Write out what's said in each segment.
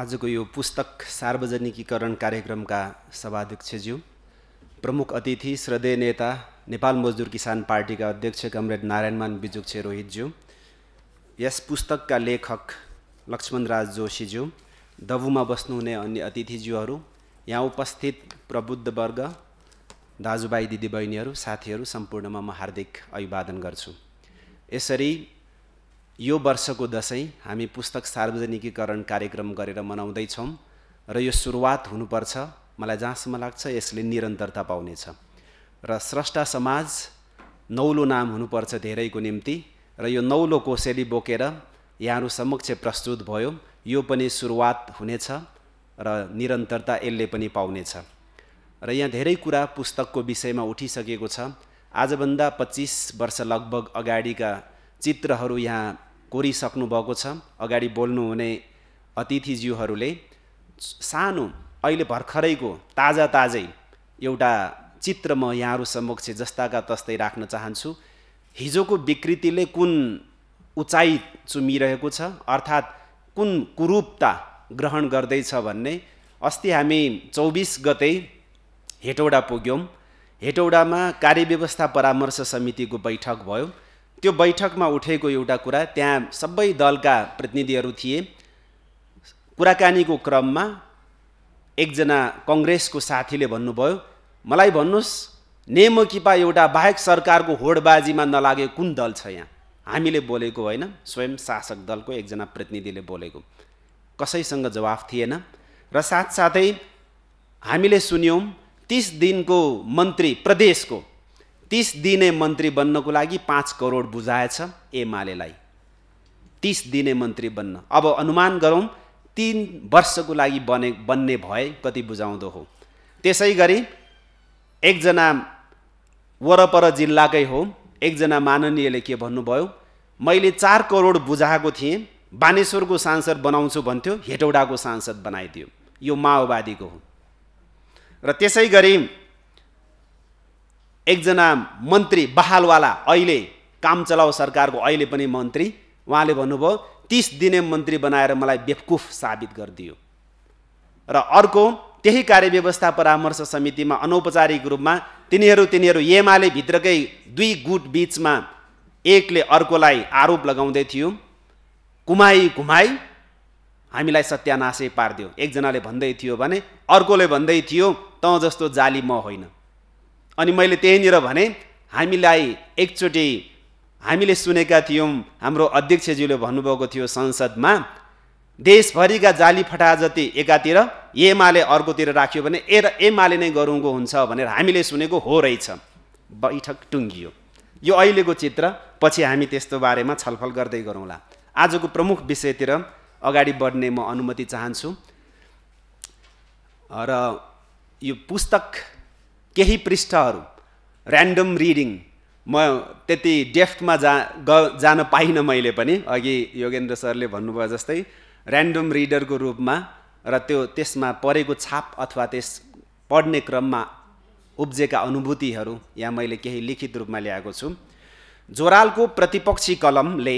आजको यो पुस्तक सार्वजनिकीकरण कार्यक्रमका सभाध्यक्षज्यू प्रमुख अतिथि श्रद्धेय नेता नेपाल मजदुर किसान पार्टीका अध्यक्ष कमरेड नारायणमान बिजुक्षे रोहितज्यू यस पुस्तकका लेखक लक्ष्मण राज जोशीज्यू दबुमा बस्नुहुने अन्य अतिथिज्यूहरू यहाँ उपस्थित प्रबुद्ध वर्ग दाजुभाइ दिदीबहिनीहरू साथीहरू सम्पूर्णमा म हार्दिक अभिवादन गर्छु यसरी यो वर्षको दसैँ हामी पुस्तक सार्वजनिकीकरण कार्यक्रम गरेर मनाउँदैछौँ र यो सुरुवात हुनुपर्छ मलाई जहाँसम्म लाग्छ यसले निरन्तरता पाउनेछ र स्रष्टा समाज नौलो नाम हुनुपर्छ धेरैको निम्ति र यो नौलो कोसेली बोकेर यहाँहरू समक्ष प्रस्तुत भयो यो पनि सुरुवात हुनेछ र निरन्तरता यसले पनि पाउनेछ र यहाँ धेरै कुरा पुस्तकको विषयमा उठिसकेको छ आजभन्दा पच्चिस वर्ष लगभग अगाडिका चित्रहरू यहाँ कोरिसक्नु भएको छ अगाडि बोल्नुहुने अतिथिज्यूहरूले सानो अहिले भर्खरैको ताजा ताजै एउटा चित्र म यहाँहरू समक्ष जस्ताका तस्तै राख्न चाहन्छु हिजोको विकृतिले कुन उचाइ चुमिरहेको छ अर्थात् कुन कुरूपता ग्रहण गर्दैछ भन्ने अस्ति हामी चौबिस गते हेटौडा पुग्यौँ हेटौडामा कार्यव्यवस्था परामर्श समितिको बैठक भयो त्यो बैठकमा उठेको एउटा कुरा त्यहाँ सबै दलका प्रतिनिधिहरू थिए कुराकानीको क्रममा एकजना कङ्ग्रेसको साथीले भन्नुभयो मलाई भन्नुहोस् नेमकिपा एउटा बाहेक सरकारको होडबाजीमा नलागे कुन दल छ यहाँ हामीले बोलेको होइन स्वयं शासक दलको एकजना प्रतिनिधिले बोलेको कसैसँग जवाफ थिएन र साथसाथै हामीले सुन्यौँ तिस दिनको मन्त्री प्रदेशको तिस दिने मन्त्री बन्नको लागि पाँच करोड बुझाएछ एमालेलाई तिस दिने मन्त्री बन्न अब अनुमान गरौँ तिन वर्षको लागि बने बन्ने भए कति बुझाउँदो हो त्यसै गरी एकजना वरपर जिल्लाकै हो एकजना माननीयले के भन्नुभयो मैले चार करोड बुझाएको थिएँ बानेश्वरको सांसद बनाउँछु भन्थ्यो हेटौडाको सांसद बनाइदियो यो माओवादीको हो र त्यसै गरी एकजना मन्त्री बहालवाला अहिले काम चलाउ सरकारको अहिले पनि मन्त्री उहाँले भन्नुभयो तिस दिने मन्त्री बनाएर मलाई बेवकुफ साबित गरिदियो र अर्को त्यही कार्यव्यवस्था परामर्श समितिमा अनौपचारिक रूपमा तिनीहरू तिनीहरू एमाले भित्रकै दुई गुट बिचमा एकले अर्कोलाई आरोप लगाउँदै थियो कुमाई कुमाई हामीलाई सत्यानाशै पारिदियो एकजनाले भन्दै थियो भने अर्कोले भन्दै थियो तँ जस्तो जाली म होइन अनि मैले त्यहीँनिर भने हामीलाई एकचोटि हामीले सुनेका थियौँ हाम्रो अध्यक्षज्यूले भन्नुभएको थियो संसदमा देशभरिका जाली फटा जति एकातिर एमाले अर्कोतिर राख्यो भने ए र एमाले नै गरौँको हुन्छ भनेर हामीले सुनेको हो रहेछ बैठक टुङ्गियो यो अहिलेको चित्र पछि हामी त्यस्तो बारेमा छलफल गर्दै गरौँला आजको प्रमुख विषयतिर अगाडि बढ्ने म अनुमति चाहन्छु र यो पुस्तक केही पृष्ठहरू ऱ्यान्डम रिडिङ म त्यति डेफ्टमा जा ग जान पाइनँ मैले पनि अघि योगेन्द्र सरले भन्नुभयो जस्तै ऱ्यान्डम रिडरको रूपमा र त्यो त्यसमा परेको छाप अथवा त्यस पढ्ने क्रममा उब्जेका अनुभूतिहरू यहाँ मैले केही लिखित रूपमा ल्याएको छु जोरालको प्रतिपक्षी कलमले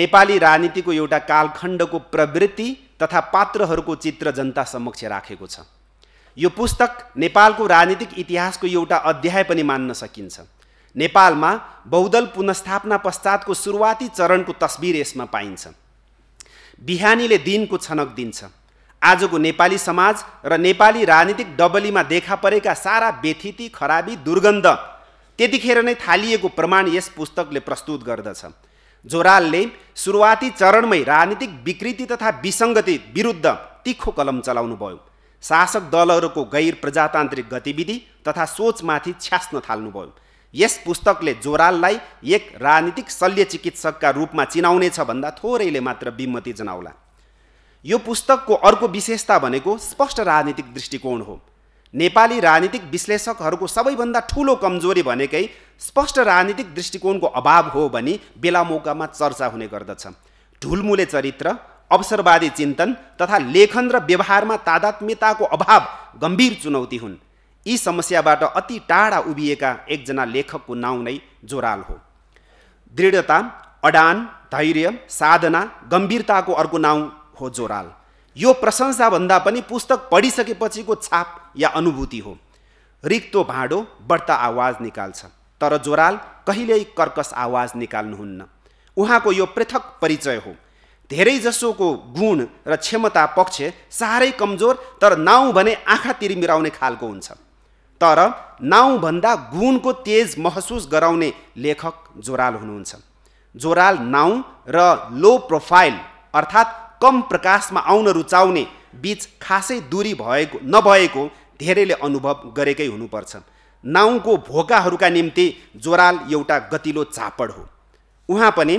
नेपाली राजनीतिको एउटा कालखण्डको प्रवृत्ति तथा पात्रहरूको चित्र जनता समक्ष राखेको छ यो पुस्तक नेपालको राजनीतिक इतिहासको एउटा अध्याय पनि मान्न सकिन्छ नेपालमा बहुदल पुनस्थापना पश्चातको सुरुवाती चरणको तस्बिर यसमा पाइन्छ बिहानीले दिनको छनक दिन्छ आजको नेपाली समाज र नेपाली राजनीतिक डबलीमा देखा परेका सारा व्यथिति खराबी दुर्गन्ध त्यतिखेर नै थालिएको प्रमाण यस पुस्तकले प्रस्तुत गर्दछ जोरालले सुरुवाती चरणमै राजनीतिक विकृति तथा विसङ्गति विरुद्ध तिखो कलम चलाउनुभयो शासक दलहरूको गैर प्रजातान्त्रिक गतिविधि तथा सोचमाथि छ्यास्न थाल्नुभयो यस पुस्तकले जोराललाई एक राजनीतिक शल्य चिकित्सकका रूपमा चिनाउनेछ भन्दा थोरैले मात्र बिम्मति जनाउला यो पुस्तकको अर्को विशेषता भनेको स्पष्ट राजनीतिक दृष्टिकोण हो नेपाली राजनीतिक विश्लेषकहरूको सबैभन्दा ठुलो कमजोरी भनेकै स्पष्ट राजनीतिक दृष्टिकोणको अभाव हो भनी बेला मौकामा चर्चा हुने गर्दछ ढुलमुले चरित्र अवसरवादी चिन्तन तथा लेखन र व्यवहारमा तादात्म्यताको अभाव गम्भीर चुनौती हुन् यी समस्याबाट अति टाढा उभिएका एकजना लेखकको नाउँ नै जोराल हो दृढता अडान धैर्य साधना गम्भीरताको अर्को नाउँ हो जोराल यो प्रशंसाभन्दा पनि पुस्तक पढिसकेपछिको छाप या अनुभूति हो रिक्तो भाँडो बढ्ता आवाज निकाल्छ तर जोराल कहिल्यै कर्कस आवाज निकाल्नुहुन्न उहाँको यो पृथक परिचय हो धेरै जसोको गुण र क्षमता पक्ष साह्रै कमजोर तर नाउँ भने आँखा तिरिमिराउने खालको हुन्छ तर नाउँभन्दा गुणको तेज महसुस गराउने लेखक जोराल हुनुहुन्छ जोराल नाउँ र लो प्रोफाइल अर्थात् कम प्रकाशमा आउन रुचाउने बिच खासै दूरी भएको नभएको धेरैले अनुभव गरेकै हुनुपर्छ नाउँको भोकाहरूका निम्ति जोराल एउटा गतिलो चापड हो उहाँ पनि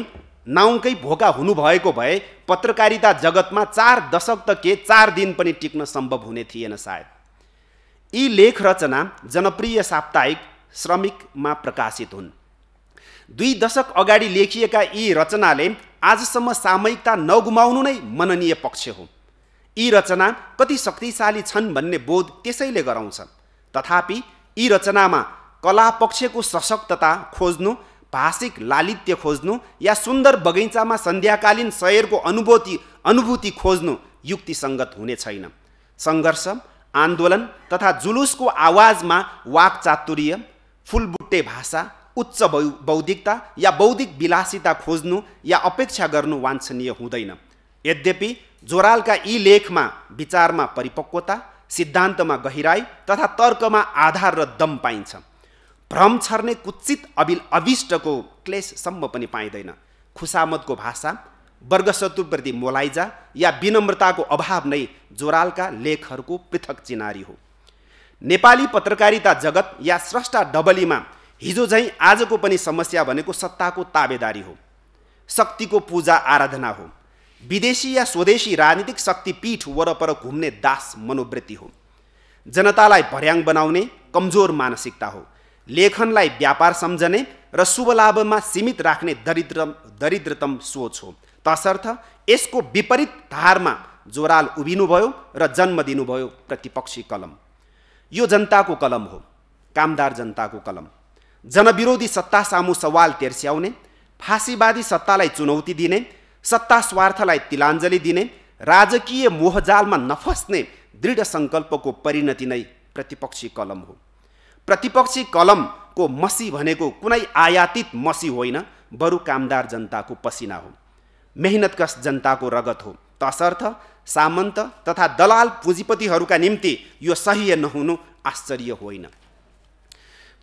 नाउकै भोका हुनुभएको भए पत्रकारिता जगतमा चार दशक त के चार दिन पनि टिक्न सम्भव हुने थिएन सायद यी लेख रचना जनप्रिय साप्ताहिक श्रमिकमा प्रकाशित हुन् दुई दशक अगाडि लेखिएका यी रचनाले आजसम्म सामयिकता नगुमाउनु नै मननीय पक्ष हो यी रचना कति शक्तिशाली छन् भन्ने बोध त्यसैले गराउँछ तथापि यी रचनामा कला पक्षको सशक्तता खोज्नु भाषिक लालित्य खोज्नु या सुन्दर बगैँचामा सन्ध्याकालीन सयरको अनुभूति अनुभूति खोज्नु युक्तिसङ्गत हुने छैन सङ्घर्ष आन्दोलन तथा जुलुसको आवाजमा वाक चातुर्य फुलबुट्टे भाषा उच्च बौ बौद्धिकता या बौद्धिक विलासिता खोज्नु या अपेक्षा गर्नु वाञ्छनीय हुँदैन यद्यपि जोरालका यी लेखमा विचारमा परिपक्वता सिद्धान्तमा गहिराई तथा तर्कमा आधार र दम पाइन्छ भ्रम छर्ने कुचित अभिल अभिष्टको क्लेशसम्म पनि पाइँदैन खुसामतको भाषा वर्गशत्रुप्रति मोलाइजा या विनम्रताको अभाव नै जोरालका लेखहरूको पृथक चिनारी हो नेपाली पत्रकारिता जगत या स्रष्टा डबलीमा हिजो झैँ आजको पनि समस्या भनेको सत्ताको ताबेदारी हो शक्तिको पूजा आराधना हो विदेशी या स्वदेशी राजनीतिक शक्ति पीठ वरपर घुम्ने दास मनोवृत्ति हो जनतालाई भर्याङ बनाउने कमजोर मानसिकता हो लेखनलाई व्यापार सम्झने र शुभलाभमा सीमित राख्ने दरिद्र दरिद्रतम सोच हो तसर्थ यसको विपरीत धारमा जोराल उभिनुभयो र जन्म दिनुभयो प्रतिपक्षी कलम यो जनताको कलम हो कामदार जनताको कलम जनविरोधी सत्ता सामु सवाल तेर्स्याउने फाँसीवादी सत्तालाई चुनौती दिने सत्ता स्वार्थलाई तिलाञ्जली दिने राजकीय मोहजालमा नफस्ने दृढ सङ्कल्पको परिणति नै प्रतिपक्षी कलम हो प्रतिपक्षी कलमको मसी भनेको कुनै आयातित मसी होइन बरु कामदार जनताको पसिना हो मेहनतकस जनताको रगत हो तसर्थ सामन्त तथा दलाल पुँजीपतिहरूका निम्ति यो सही नहुनु आश्चर्य होइन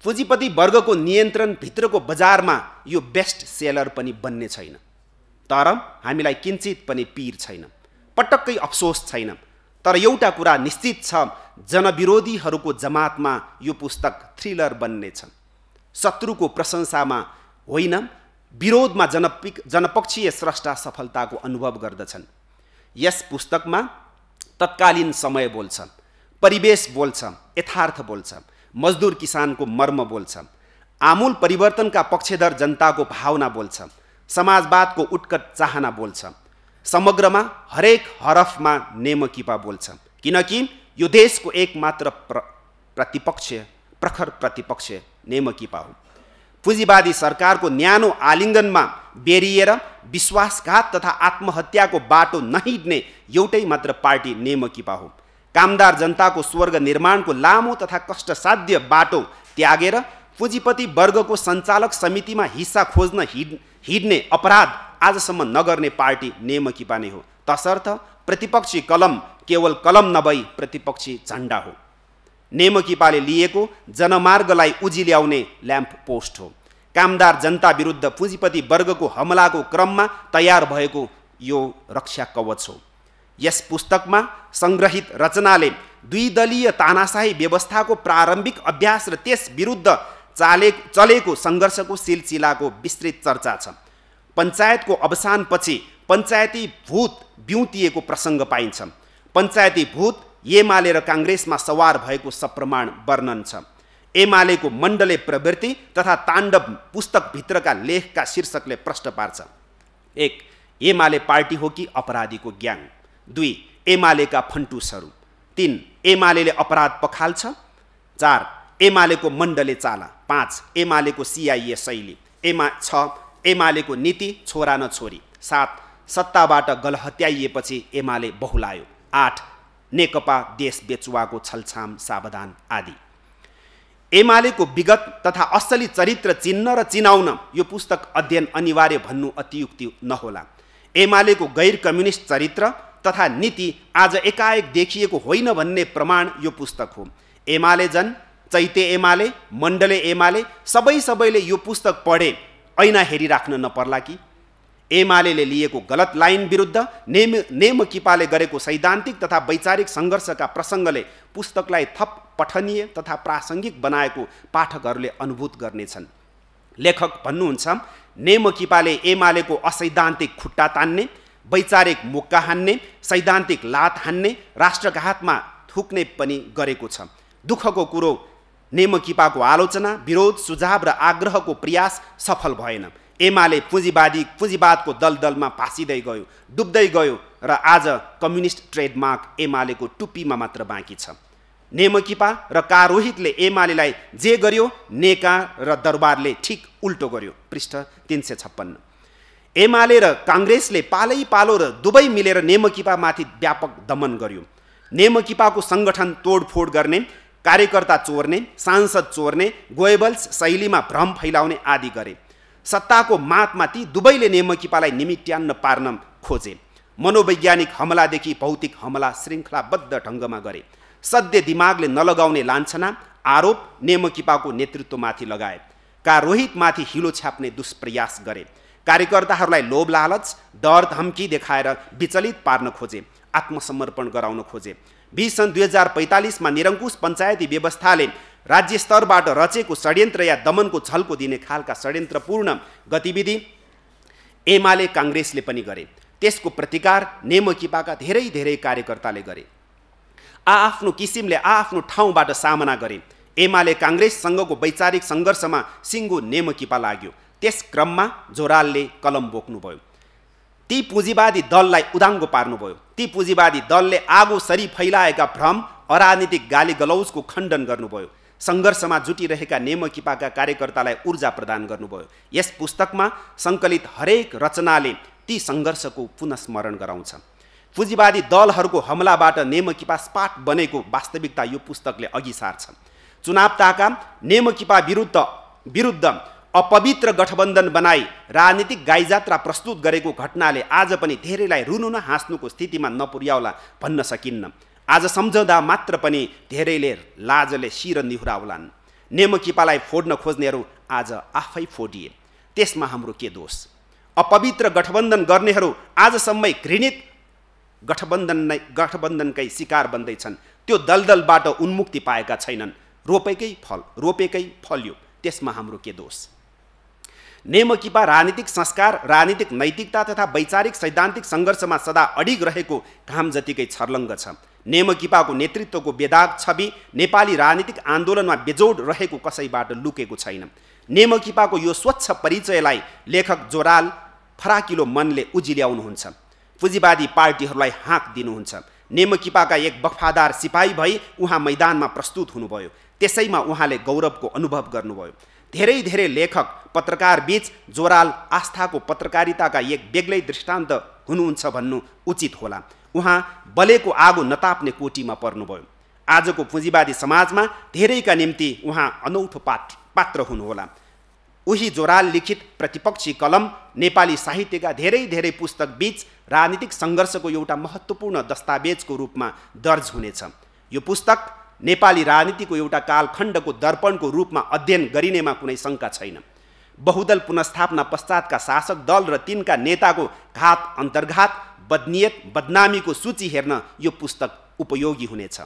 पुँजीपति वर्गको नियन्त्रणभित्रको बजारमा यो बेस्ट सेलर पनि बन्ने छैन तर हामीलाई किन्चित पनि पिर छैन पटक्कै अफसोस छैन तर एउटा कुरा निश्चित छ जनविरोधीहरूको जमातमा यो पुस्तक थ्रिलर बन्नेछ शत्रुको प्रशंसामा होइन विरोधमा जनपिक जनपक्षीय स्रष्टा सफलताको अनुभव गर्दछन् यस पुस्तकमा तत्कालीन समय बोल्छ परिवेश बोल्छ यथार्थ बोल्छ मजदुर किसानको मर्म बोल्छ आमूल परिवर्तनका पक्षधर जनताको भावना बोल्छ समाजवादको उत्कट चाहना बोल्छ समग्रमा हरेक हरफमा नेमकिपा बोल्छ किनकि यो देशको एकमात्र प्र प्रतिपक्ष प्रखर प्रतिपक्ष नेमकिपा हो पुँजीवादी सरकारको न्यानो आलिङ्गनमा बेरिएर विश्वासघात तथा आत्महत्याको बाटो नहिड्ने एउटै मात्र पार्टी नेमकिपा हो कामदार जनताको स्वर्ग निर्माणको लामो तथा कष्टसाध्य बाटो त्यागेर पुँजीपति वर्गको सञ्चालक समितिमा हिस्सा खोज्न हिँड हिँड्ने अपराध आजसम्म नगर्ने पार्टी नेमकिपा नै हो तसर्थ प्रतिपक्षी कलम केवल कलम नभई प्रतिपक्षी झन्डा हो नेमकिपाले लिएको जनमार्गलाई उजिल्याउने ल्याम्प पोस्ट हो कामदार जनता विरुद्ध पुँजीपति वर्गको हमलाको क्रममा तयार भएको यो रक्षा कवच हो यस पुस्तकमा सङ्ग्रहित रचनाले दुई दलीय तानाशाही व्यवस्थाको प्रारम्भिक अभ्यास र त्यस विरुद्ध चाले चलेको सङ्घर्षको सिलसिलाको विस्तृत चर्चा छ पञ्चायतको अवसानपछि पञ्चायती भूत बिउतिएको प्रसङ्ग पाइन्छ पञ्चायती भूत एमाले र काङ्ग्रेसमा सवार भएको सप्रमाण वर्णन छ एमालेको मण्डले प्रवृत्ति तथा ताण्डव पुस्तकभित्रका लेखका शीर्षकले प्रश्न पार्छ एक एमाले पार्टी हो कि अपराधीको ग्याङ दुई एमालेका फन्टुसहरू तिन एमाले अपराध पखाल्छ चार एमालेको मण्डले चाला पाँच एमालेको सिआइए शैली एमा छ एमालेको नीति छोरा न छोरी सात सत्ताबाट गलहत्याइएपछि एमाले बहुलायो आठ नेकपा देश बेचुवाको छलछाम सावधान आदि एमालेको विगत तथा असली चरित्र चिन्न र चिनाउन यो पुस्तक अध्ययन अनिवार्य भन्नु अतियुक्ति नहोला एमालेको गैर कम्युनिस्ट चरित्र तथा नीति आज एकाएक देखिएको होइन भन्ने प्रमाण यो पुस्तक हो एमाले जन चैते एमाले मण्डले एमाले सबै सबैले यो पुस्तक पढे ऐना हेरिराख्न नपर्ला कि एमाले लिएको गलत लाइन विरुद्ध नेम नेम गरेको सैद्धान्तिक तथा वैचारिक सङ्घर्षका प्रसङ्गले पुस्तकलाई थप पठनीय तथा प्रासङ्गिक बनाएको पाठकहरूले अनुभूत गर्नेछन् लेखक भन्नुहुन्छ नेम किपाले एमालेको असैद्धान्तिक खुट्टा तान्ने वैचारिक मुक्का हान्ने सैद्धान्तिक लात हान्ने राष्ट्रघातमा थुक्ने पनि गरेको छ दुःखको कुरो नेमकिपाको आलोचना विरोध सुझाव र आग्रहको प्रयास सफल भएन एमाले पुँजीवादी पुँजीवादको दलदलमा पासिँदै गयो डुब्दै गयो र आज कम्युनिस्ट ट्रेडमार्क एमालेको टुप्पीमा मात्र बाँकी छ नेमकिपा र कारोहितले एमालेलाई जे गर्यो नेका र दरबारले ठिक उल्टो गर्यो पृष्ठ तिन सय छप्पन्न एमाले र काङ्ग्रेसले पालै पालो र दुवै मिलेर नेमकिपामाथि व्यापक दमन गर्यो नेमकिपाको सङ्गठन तोडफोड गर्ने कार्यकर्ता चोर्ने सांसद चोर्ने गोएबल्स शैलीमा भ्रम फैलाउने आदि गरे सत्ताको मातमा ती दुवैले नेमकिपालाई निमित्यान्न पार्न खोजे मनोवैज्ञानिक हमलादेखि भौतिक हमला श्रृङ्खलाबद्ध ढङ्गमा गरे सद्य दिमागले नलगाउने लान्छना आरोप नेमकिपाको नेतृत्वमाथि लगाए का रोहितमाथि हिलो छ्याप्ने दुष्प्रयास गरे कार्यकर्ताहरूलाई लोभ लालच डर धम्की देखाएर विचलित पार्न खोजे आत्मसमर्पण गराउन खोजे बिस सन् दुई हजार पैँतालिसमा निरङ्कुश पञ्चायती व्यवस्थाले राज्य स्तरबाट रचेको षड्यन्त्र या दमनको छल्को दिने खालका षड्यन्त्रपूर्ण गतिविधि एमाले काङ्ग्रेसले पनि गरे त्यसको प्रतिकार नेमकिपाका धेरै धेरै कार्यकर्ताले गरे आ आफ्नो किसिमले आ आफ्नो ठाउँबाट सामना गरे एमाले काङ्ग्रेससँगको वैचारिक सङ्घर्षमा सिङ्गो नेमकिपा लाग्यो त्यस क्रममा जोरालले कलम बोक्नुभयो ती पुँजीवादी दललाई उदाङ्गो पार्नुभयो ती पुँजीवादी दलले आगो सरी फैलाएका भ्रम अराजनीतिक गाली गलौजको खण्डन गर्नुभयो सङ्घर्षमा जुटिरहेका नेमकिपाका कार्यकर्तालाई ऊर्जा प्रदान गर्नुभयो यस पुस्तकमा सङ्कलित हरेक रचनाले ती सङ्घर्षको पुनस्मरण गराउँछ पुँजीवादी दलहरूको हमलाबाट नेमकिपा स्पाट बनेको वास्तविकता यो पुस्तकले अघि सार्छ चुनाव ताका नेमकिपा विरुद्ध विरुद्ध अपवित्र गठबन्धन बनाई राजनीतिक गाईजात्रा प्रस्तुत गरेको घटनाले आज पनि धेरैलाई रुनु न हाँस्नुको स्थितिमा नपुर्याउला भन्न सकिन्न आज सम्झँदा मात्र पनि धेरैले लाजले शिर निहुराउलान् नेमकिपालाई फोड्न खोज्नेहरू आज आफै फोडिए त्यसमा हाम्रो के दोष अपवित्र गठबन्धन गर्नेहरू आजसम्मै घृणित गठबन्धन नै गठबन्धनकै शिकार बन्दैछन् त्यो दलदलबाट उन्मुक्ति पाएका छैनन् रोपेकै फल रोपेकै फल्यो त्यसमा हाम्रो के दोष नेमकिपा राजनीतिक संस्कार राजनीतिक नैतिकता तथा वैचारिक सैद्धान्तिक सङ्घर्षमा सदा अडिग रहेको घाम जतिकै छर्लङ्ग छ नेमकिपाको नेतृत्वको बेदाग छवि नेपाली राजनीतिक आन्दोलनमा बेजोड रहेको कसैबाट लुकेको छैन नेमकिपाको यो स्वच्छ परिचयलाई लेखक जोराल फराकिलो मनले उजिल्याउनुहुन्छ पुँजीवादी पार्टीहरूलाई हाँक दिनुहुन्छ नेमकिपाका एक बफादार सिपाही भई उहाँ मैदानमा प्रस्तुत हुनुभयो त्यसैमा उहाँले गौरवको अनुभव गर्नुभयो धेरै धेरै लेखक पत्रकारबीच जोराल आस्थाको पत्रकारिताका एक बेग्लै दृष्टान्त हुनुहुन्छ भन्नु उचित होला उहाँ बलेको आगो नताप्ने कोटीमा पर्नुभयो आजको पुँजीवादी समाजमा धेरैका निम्ति उहाँ अनौठो पाठ पात्र हुनुहोला उही जोराल लिखित प्रतिपक्षी कलम नेपाली साहित्यका धेरै धेरै पुस्तक बीच राजनीतिक सङ्घर्षको एउटा महत्त्वपूर्ण दस्तावेजको रूपमा दर्ज हुनेछ यो पुस्तक नेपाली राजनीतिको एउटा कालखण्डको दर्पणको रूपमा अध्ययन गरिनेमा कुनै शङ्का छैन बहुदल पुनस्थापना पश्चातका शासक दल र तिनका नेताको घात अन्तर्घात बदनियत बदनामीको सूची हेर्न यो पुस्तक उपयोगी हुनेछ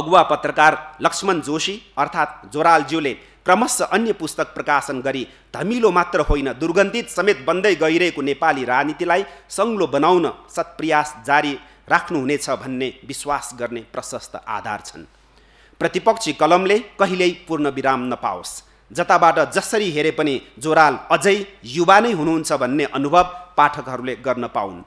अगुवा पत्रकार लक्ष्मण जोशी अर्थात् जोरालज्यूले क्रमशः अन्य पुस्तक प्रकाशन गरी धमिलो मात्र होइन दुर्गन्धित समेत बन्दै गइरहेको नेपाली राजनीतिलाई सङ्लो बनाउन सत्प्रयास जारी राख्नुहुनेछ भन्ने विश्वास गर्ने प्रशस्त आधार छन् प्रतिपक्षी कलमले कहिल्यै पूर्ण विराम नपाओस् जताबाट जसरी हेरे पनि जोराल अझै युवा नै हुनुहुन्छ भन्ने अनुभव पाठकहरूले गर्न पाउन्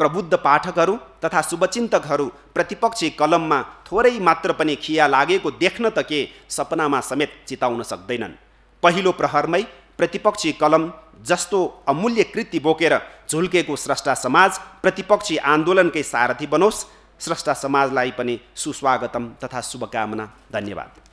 प्रबुद्ध पाठकहरू तथा शुभचिन्तकहरू प्रतिपक्षी कलममा थोरै मात्र पनि खिया लागेको देख्न त के सपनामा समेत चिताउन सक्दैनन् पहिलो प्रहरमै प्रतिपक्षी कलम जस्तो अमूल्य कृति बोकेर झुल्केको स्रष्टा समाज प्रतिपक्षी आन्दोलनकै सारथी बनोस् स्रष्टा समाजलाई पनि सुस्वागतम तथा शुभकामना धन्यवाद